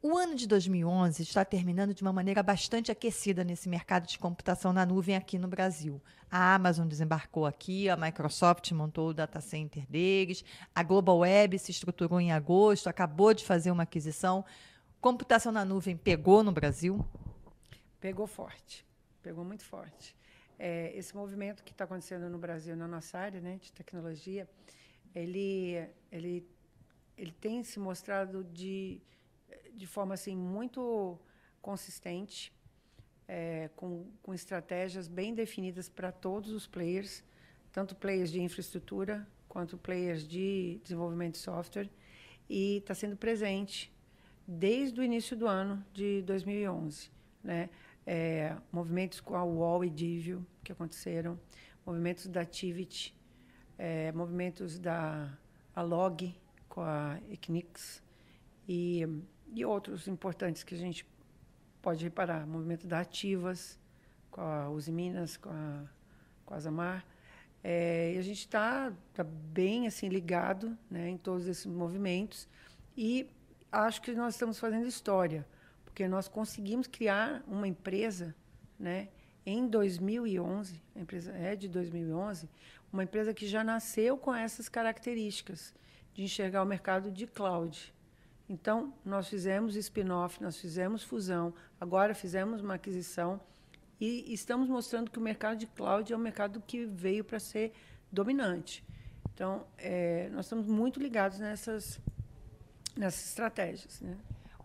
O ano de 2011 está terminando de uma maneira bastante aquecida nesse mercado de computação na nuvem aqui no Brasil. A Amazon desembarcou aqui, a Microsoft montou o data center deles, a Global Web se estruturou em agosto, acabou de fazer uma aquisição. Computação na nuvem pegou no Brasil? Pegou forte, pegou muito forte. É, esse movimento que está acontecendo no Brasil, na nossa área né, de tecnologia, ele, ele, ele tem se mostrado de de forma assim muito consistente, é, com, com estratégias bem definidas para todos os players, tanto players de infraestrutura quanto players de desenvolvimento de software, e está sendo presente desde o início do ano de 2011, né? É, movimentos com a Wall e Divio que aconteceram, movimentos da Tivit, é, movimentos da Alog com a Equinix e e outros importantes que a gente pode reparar, movimento da Ativas, com a Uzi Minas, com a, com a É, e a gente está tá bem assim ligado né, em todos esses movimentos e acho que nós estamos fazendo história, porque nós conseguimos criar uma empresa né, em 2011, a empresa é de 2011, uma empresa que já nasceu com essas características de enxergar o mercado de cloud. Então, nós fizemos spin-off, nós fizemos fusão, agora fizemos uma aquisição e estamos mostrando que o mercado de cloud é um mercado que veio para ser dominante. Então, é, nós estamos muito ligados nessas, nessas estratégias. Né?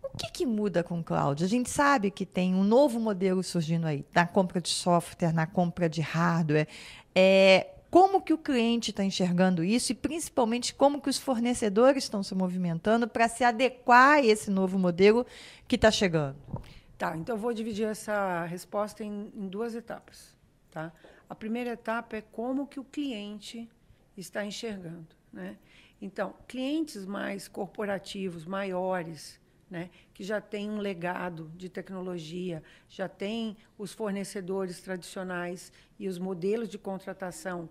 O que, que muda com o cloud? A gente sabe que tem um novo modelo surgindo aí, na compra de software, na compra de hardware. É, como que o cliente está enxergando isso e principalmente como que os fornecedores estão se movimentando para se adequar a esse novo modelo que está chegando. Tá, então eu vou dividir essa resposta em, em duas etapas, tá? A primeira etapa é como que o cliente está enxergando, né? Então, clientes mais corporativos, maiores, né, que já têm um legado de tecnologia, já tem os fornecedores tradicionais e os modelos de contratação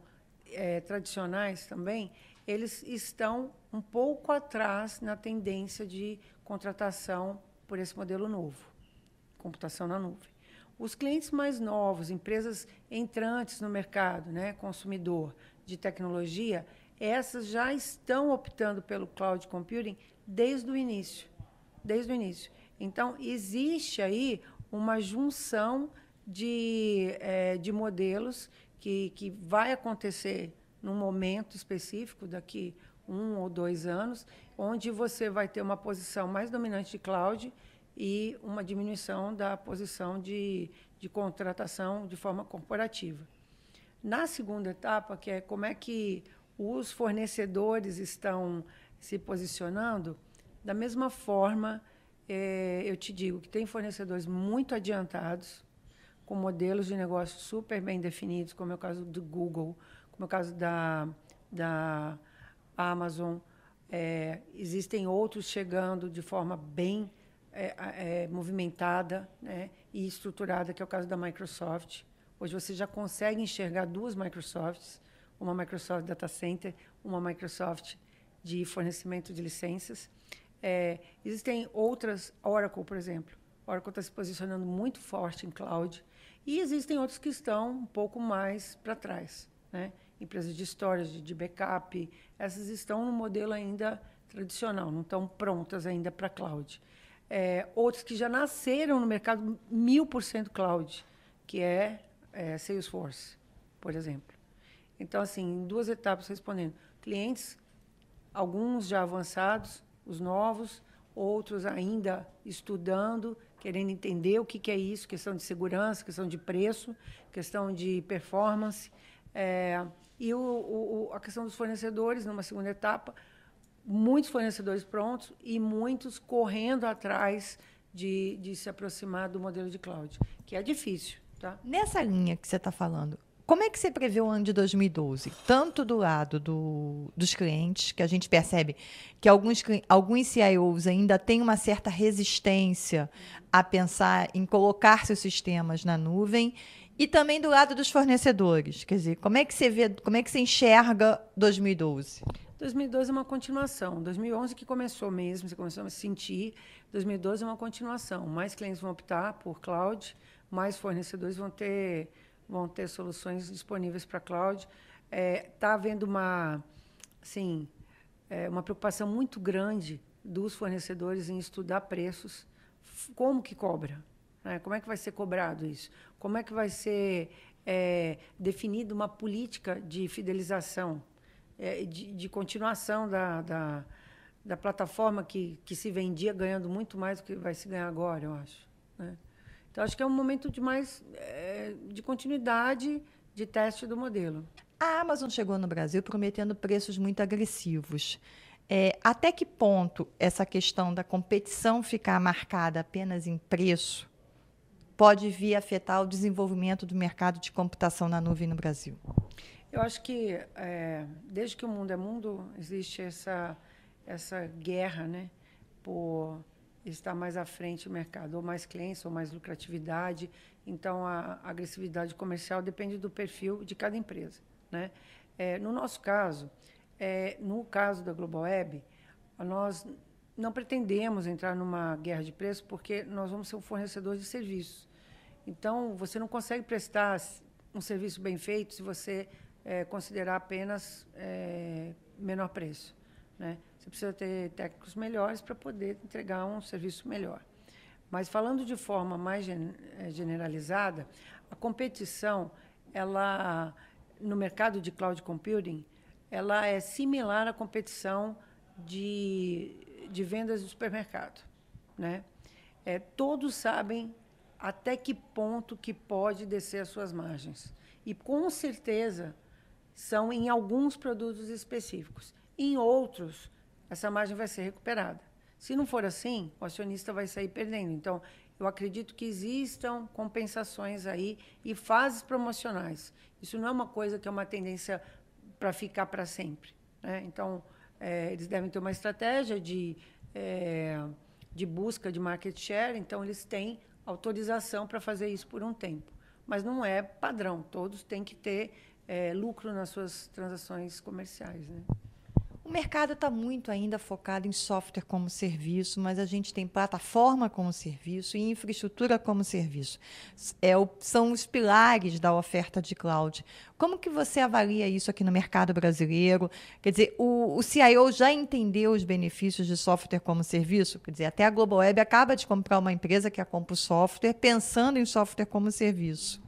é, tradicionais também, eles estão um pouco atrás na tendência de contratação por esse modelo novo, computação na nuvem. Os clientes mais novos, empresas entrantes no mercado, né, consumidor de tecnologia, essas já estão optando pelo cloud computing desde o início, desde o início. Então existe aí uma junção de, é, de modelos que, que vai acontecer num momento específico, daqui um ou dois anos, onde você vai ter uma posição mais dominante de cloud e uma diminuição da posição de, de contratação de forma corporativa. Na segunda etapa, que é como é que os fornecedores estão se posicionando, da mesma forma, é, eu te digo que tem fornecedores muito adiantados, com modelos de negócio super bem definidos, como é o caso do Google, como é o caso da, da Amazon. É, existem outros chegando de forma bem é, é, movimentada né, e estruturada, que é o caso da Microsoft. Hoje você já consegue enxergar duas Microsofts, uma Microsoft Data Center, uma Microsoft de fornecimento de licenças. É, existem outras, Oracle, por exemplo. Oracle está se posicionando muito forte em cloud. E existem outros que estão um pouco mais para trás. Né? Empresas de storage, de backup, essas estão no modelo ainda tradicional, não estão prontas ainda para cloud. É, outros que já nasceram no mercado mil por cento cloud, que é, é Salesforce, por exemplo. Então, assim, em duas etapas respondendo. Clientes, alguns já avançados, os novos, outros ainda estudando, querendo entender o que, que é isso, questão de segurança, questão de preço, questão de performance. É, e o, o, a questão dos fornecedores, numa segunda etapa, muitos fornecedores prontos e muitos correndo atrás de, de se aproximar do modelo de cloud, que é difícil. Tá? Nessa linha que você está falando, como é que você prevê o ano de 2012? Tanto do lado do, dos clientes, que a gente percebe que alguns, alguns CIOs ainda têm uma certa resistência a pensar em colocar seus sistemas na nuvem, e também do lado dos fornecedores. Quer dizer, como é que você vê, como é que você enxerga 2012? 2012 é uma continuação. 2011 que começou mesmo, você começou a sentir. 2012 é uma continuação. Mais clientes vão optar por cloud, mais fornecedores vão ter vão ter soluções disponíveis para cloud. Está é, tá havendo uma, assim, é, uma preocupação muito grande dos fornecedores em estudar preços, como que cobra, né? como é que vai ser cobrado isso, como é que vai ser é, definida uma política de fidelização, é, de, de, continuação da, da, da, plataforma que, que se vendia ganhando muito mais do que vai se ganhar agora, eu acho. Né? Então, acho que é um momento de mais é, de continuidade de teste do modelo. A Amazon chegou no Brasil prometendo preços muito agressivos. É, até que ponto essa questão da competição ficar marcada apenas em preço pode vir a afetar o desenvolvimento do mercado de computação na nuvem no Brasil? Eu acho que é, desde que o mundo é mundo existe essa essa guerra, né, por está mais à frente o mercado, ou mais clientes, ou mais lucratividade. Então, a agressividade comercial depende do perfil de cada empresa. Né? É, no nosso caso, é, no caso da Global Web, nós não pretendemos entrar numa guerra de preço porque nós vamos ser um fornecedor de serviços. Então, você não consegue prestar um serviço bem feito se você é, considerar apenas é, menor preço. Né? Você precisa ter técnicos melhores para poder entregar um serviço melhor. Mas falando de forma mais eh, generalizada, a competição, ela no mercado de cloud computing, ela é similar à competição de, de vendas de supermercado, né? É, todos sabem até que ponto que pode descer as suas margens. E com certeza são em alguns produtos específicos. Em outros, essa margem vai ser recuperada. Se não for assim, o acionista vai sair perdendo. Então, eu acredito que existam compensações aí e fases promocionais. Isso não é uma coisa que é uma tendência para ficar para sempre. Né? Então, é, eles devem ter uma estratégia de, é, de busca de market share, então, eles têm autorização para fazer isso por um tempo. Mas não é padrão, todos têm que ter é, lucro nas suas transações comerciais. Né? O mercado está muito ainda focado em software como serviço, mas a gente tem plataforma como serviço e infraestrutura como serviço. É o, são os pilares da oferta de cloud. Como que você avalia isso aqui no mercado brasileiro? Quer dizer, o, o CIO já entendeu os benefícios de software como serviço? Quer dizer, até a Web acaba de comprar uma empresa que é a compra o software pensando em software como serviço.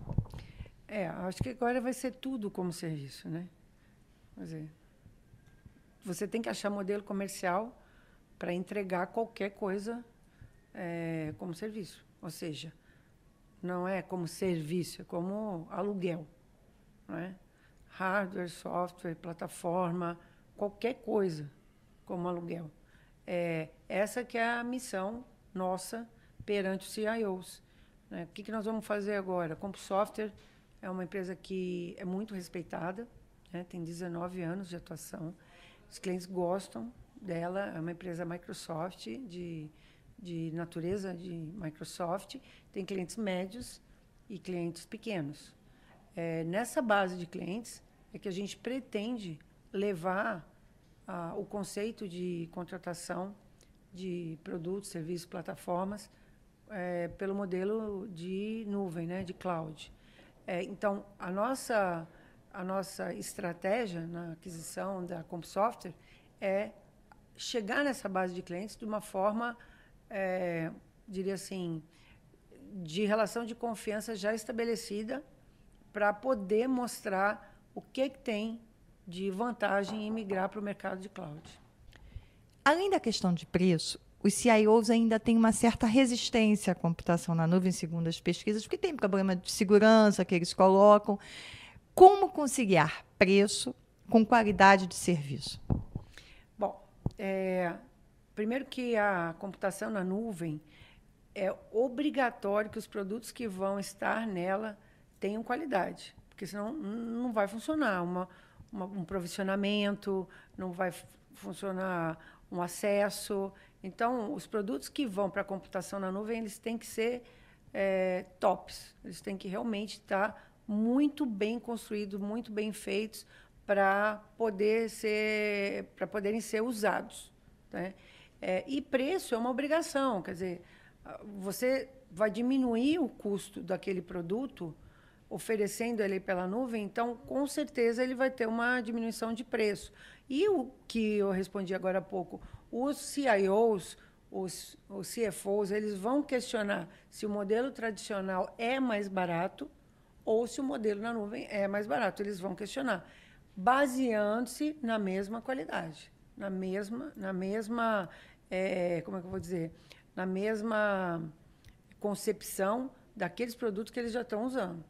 É, acho que agora vai ser tudo como serviço, né? Quer dizer... Você tem que achar modelo comercial para entregar qualquer coisa é, como serviço. Ou seja, não é como serviço, é como aluguel. Não é? Hardware, software, plataforma, qualquer coisa como aluguel. É, essa que é a missão nossa perante os CIOs. Né? O que, que nós vamos fazer agora? Compo Software é uma empresa que é muito respeitada, né? tem 19 anos de atuação. Os clientes gostam dela, é uma empresa Microsoft, de, de natureza de Microsoft. Tem clientes médios e clientes pequenos. É, nessa base de clientes é que a gente pretende levar ah, o conceito de contratação de produtos, serviços, plataformas é, pelo modelo de nuvem, né, de cloud. É, então, a nossa a nossa estratégia na aquisição da CompSoftware é chegar nessa base de clientes de uma forma, é, diria assim, de relação de confiança já estabelecida para poder mostrar o que, que tem de vantagem em migrar para o mercado de cloud. Além da questão de preço, os CIOs ainda têm uma certa resistência à computação na nuvem, segundo as pesquisas, porque tem problema de segurança que eles colocam como conciliar preço com qualidade de serviço? Bom, é, primeiro que a computação na nuvem é obrigatório que os produtos que vão estar nela tenham qualidade, porque senão não vai funcionar uma, uma, um provisionamento, não vai funcionar um acesso. Então, os produtos que vão para a computação na nuvem, eles têm que ser é, tops, eles têm que realmente estar muito bem construídos, muito bem feitos para poder ser, para poderem ser usados, né? É, e preço é uma obrigação, quer dizer, você vai diminuir o custo daquele produto oferecendo ele pela nuvem, então com certeza ele vai ter uma diminuição de preço. E o que eu respondi agora há pouco, os CIOs, os, os CFOs, eles vão questionar se o modelo tradicional é mais barato ou se o modelo na nuvem é mais barato. Eles vão questionar, baseando-se na mesma qualidade, na mesma, na mesma, é, como é que eu vou dizer, na mesma concepção daqueles produtos que eles já estão usando.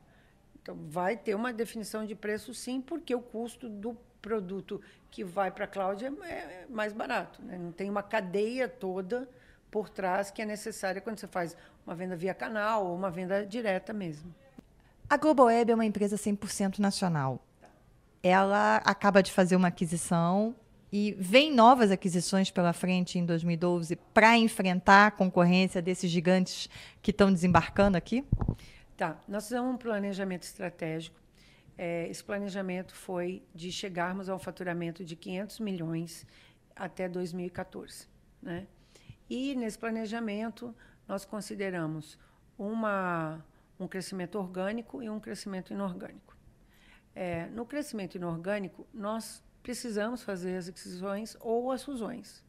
Então, vai ter uma definição de preço, sim, porque o custo do produto que vai para a cloud é, é mais barato. Né? Não tem uma cadeia toda por trás que é necessária quando você faz uma venda via canal ou uma venda direta mesmo. A GloboWeb é uma empresa 100% nacional. Ela acaba de fazer uma aquisição e vem novas aquisições pela frente em 2012 para enfrentar a concorrência desses gigantes que estão desembarcando aqui? Tá. Nós fizemos um planejamento estratégico. É, esse planejamento foi de chegarmos a um faturamento de 500 milhões até 2014. Né? E nesse planejamento, nós consideramos uma um crescimento orgânico e um crescimento inorgânico. É, no crescimento inorgânico, nós precisamos fazer as excisões ou as fusões.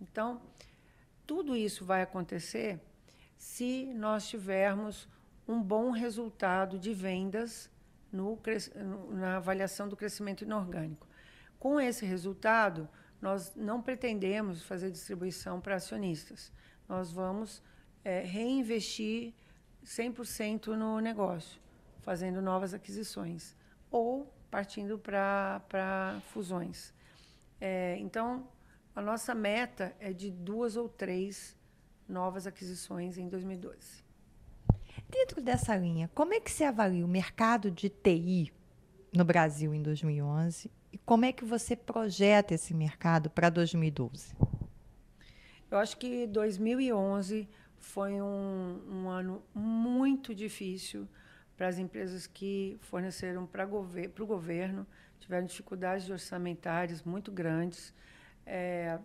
Então, tudo isso vai acontecer se nós tivermos um bom resultado de vendas no, na avaliação do crescimento inorgânico. Com esse resultado, nós não pretendemos fazer distribuição para acionistas. Nós vamos é, reinvestir 100% no negócio, fazendo novas aquisições ou partindo para fusões. É, então, a nossa meta é de duas ou três novas aquisições em 2012. Dentro dessa linha, como é que se avalia o mercado de TI no Brasil em 2011 e como é que você projeta esse mercado para 2012? Eu acho que 2011 foi um, um ano muito difícil para as empresas que forneceram para gover o governo, tiveram dificuldades orçamentárias muito grandes. É,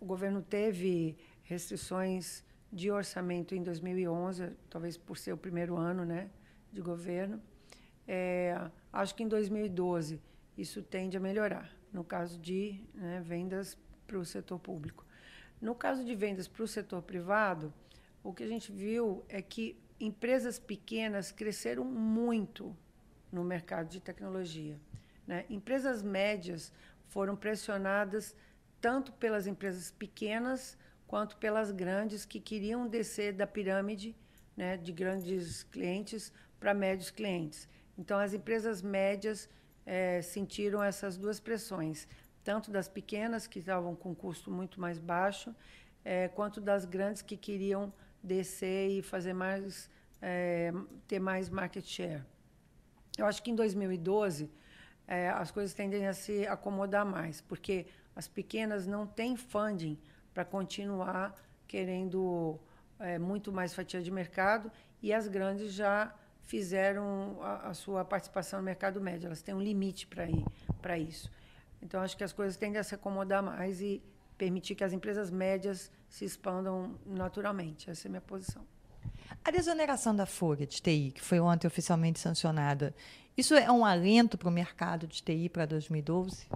o governo teve restrições de orçamento em 2011, talvez por ser o primeiro ano né, de governo. É, acho que em 2012 isso tende a melhorar, no caso de né, vendas para o setor público. No caso de vendas para o setor privado, o que a gente viu é que empresas pequenas cresceram muito no mercado de tecnologia. Né? Empresas médias foram pressionadas tanto pelas empresas pequenas quanto pelas grandes que queriam descer da pirâmide né, de grandes clientes para médios clientes. Então, as empresas médias é, sentiram essas duas pressões, tanto das pequenas, que estavam com custo muito mais baixo, é, quanto das grandes que queriam descer e fazer mais, é, ter mais market share. Eu acho que em 2012 é, eh, as coisas tendem a se acomodar mais, porque as pequenas não têm funding para continuar querendo é, muito mais fatia de mercado e as grandes já fizeram a, a sua participação no mercado médio, elas têm um limite para ir para isso. Então acho que as coisas tendem a se acomodar mais e permitir que as empresas médias se expandam naturalmente. Essa é a minha posição. A desoneração da folha de TI, que foi ontem oficialmente sancionada, isso é um alento para o mercado de TI para 2012?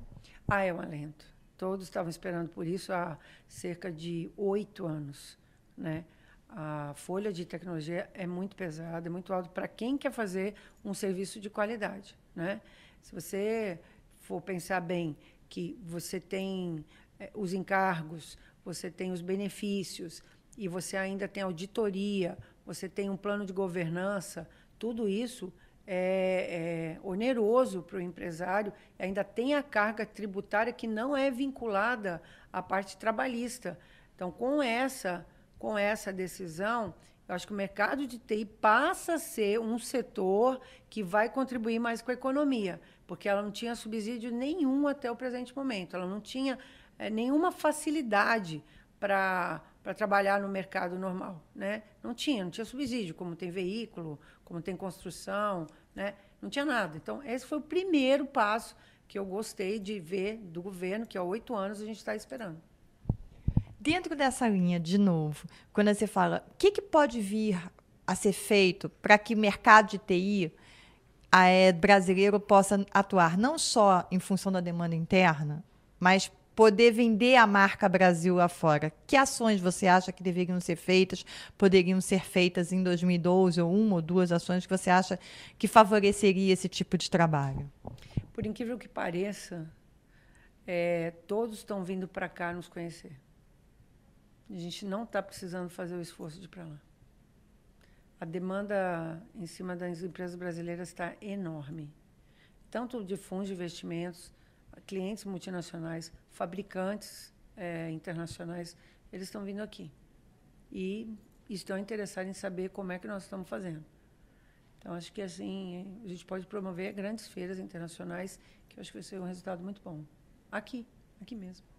Ah, é um alento. Todos estavam esperando por isso há cerca de oito anos. Né? A folha de tecnologia é muito pesada, é muito alta para quem quer fazer um serviço de qualidade. Né? Se você for pensar bem que você tem é, os encargos, você tem os benefícios e você ainda tem auditoria, você tem um plano de governança, tudo isso é, é oneroso para o empresário, ainda tem a carga tributária que não é vinculada à parte trabalhista. Então, com essa, com essa decisão, eu acho que o mercado de TI passa a ser um setor que vai contribuir mais com a economia, porque ela não tinha subsídio nenhum até o presente momento, ela não tinha é, nenhuma facilidade para trabalhar no mercado normal, né? Não tinha, não tinha subsídio, como tem veículo, como tem construção, né? Não tinha nada. Então, esse foi o primeiro passo que eu gostei de ver do governo, que há oito anos a gente está esperando. Dentro dessa linha, de novo, quando você fala o que, que pode vir a ser feito para que o mercado de TI a, eh, é, brasileiro possa atuar não só em função da demanda interna, mas poder vender a marca Brasil afora. Que ações você acha que deveriam ser feitas, poderiam ser feitas em 2012 ou uma ou duas ações que você acha que favoreceria esse tipo de trabalho? Por incrível que pareça, é, todos estão vindo para cá nos conhecer. A gente não está precisando fazer o esforço de ir para lá. A demanda em cima das empresas brasileiras está enorme, tanto de fundos de investimentos, clientes multinacionais, fabricantes é, internacionais, eles estão vindo aqui e estão interessados em saber como é que nós estamos fazendo. Então, acho que assim, a gente pode promover grandes feiras internacionais, que eu acho que vai ser um resultado muito bom. Aqui, aqui mesmo.